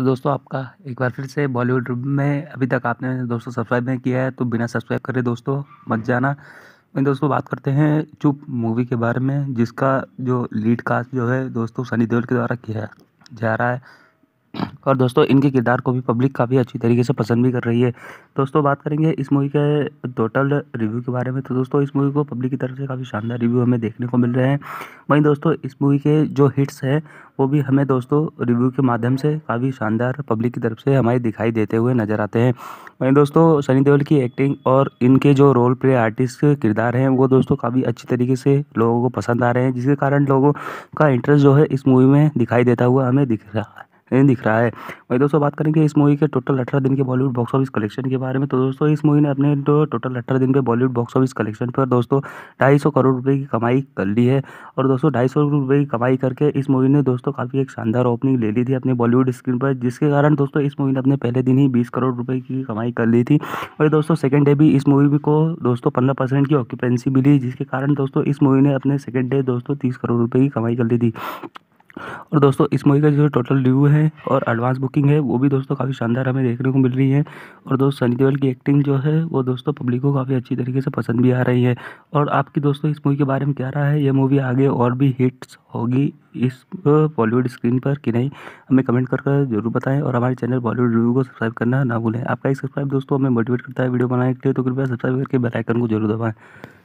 तो दोस्तों आपका एक बार फिर से बॉलीवुड में अभी तक आपने दोस्तों सब्सक्राइब नहीं किया है तो बिना सब्सक्राइब करे दोस्तों मत जाना दोस्तों बात करते हैं चुप मूवी के बारे में जिसका जो लीड कास्ट जो है दोस्तों सनी देओल के द्वारा किया जा रहा है और दोस्तों इनके किरदार को भी पब्लिक काफ़ी अच्छी तरीके से पसंद भी कर रही है दोस्तों बात करेंगे इस मूवी के टोटल रिव्यू के बारे में तो दोस्तों इस मूवी को पब्लिक की तरफ से काफ़ी शानदार रिव्यू हमें देखने को मिल रहे हैं वहीं दोस्तों इस मूवी के जो हिट्स हैं वो भी हमें दोस्तों रिव्यू के माध्यम से काफ़ी शानदार पब्लिक की तरफ से हमारे दिखाई देते हुए नज़र आते हैं वहीं दोस्तों सनी देओल की एक्टिंग और इनके जो रोल प्ले आर्टिस्ट किरदार हैं वो दोस्तों काफ़ी अच्छी तरीके से लोगों को पसंद आ रहे हैं जिसके कारण लोगों का इंटरेस्ट जो है इस मूवी में दिखाई देता हुआ हमें दिख रहा है नहीं दिख रहा है वही दोस्तों बात करेंगे इस मूवी के टोटल अठारह दिन के बॉलीवुड बॉक्स ऑफिस कलेक्शन के बारे में तो दोस्तों इस मूवी ने अपने टोटल अठारह दिन के बॉलीवुड बॉक्स ऑफिस कलेक्शन पर दोस्तों ढाई सौ करोड़ रुपये की कमाई कर ली है और दोस्तों ढाई सौ रुपये की कमाई करके इस मूवी ने दोस्तों काफ़ी एक शानदार ओपनिंग ले ली थी अपने बॉलीवुड स्क्रीन पर जिसके कारण दोस्तों इस मूवी ने अपने पहले दिन ही बीस करोड़ रुपये की कमाई कर ली थी और दोस्तों सेकेंड डे भी इस मूवी को दोस्तों पंद्रह परसेंट की ऑक्यूपेंसी मिली जिसके कारण दोस्तों इस मूवी ने अपने सेकेंड डे दोस्तों तीस करोड़ रुपये की कमाई कर ली थी और दोस्तों इस मूवी का जो टोटल रिव्यू है और एडवांस बुकिंग है वो भी दोस्तों काफ़ी शानदार हमें देखने को मिल रही है और दोस्त सनी देवल की एक्टिंग जो है वो दोस्तों पब्लिक को काफ़ी अच्छी तरीके से पसंद भी आ रही है और आपकी दोस्तों इस मूवी के बारे में क्या रहा है यह मूवी आगे और भी हिट्स होगी इस बॉलीवुड स्क्रीन पर कि नहीं हमें कमेंट करके जरूर बताएं और हमारे चैनल बॉलीवुड रिव्यू को सब्सक्राइब करना ना भूलें आपका एक सब्सक्राइब दोस्तों हमें मोटिवेट करता है वीडियो बनाने के लिए तो कृपया सब्सक्राइब करके बेल आइकन को जरूर दबाएं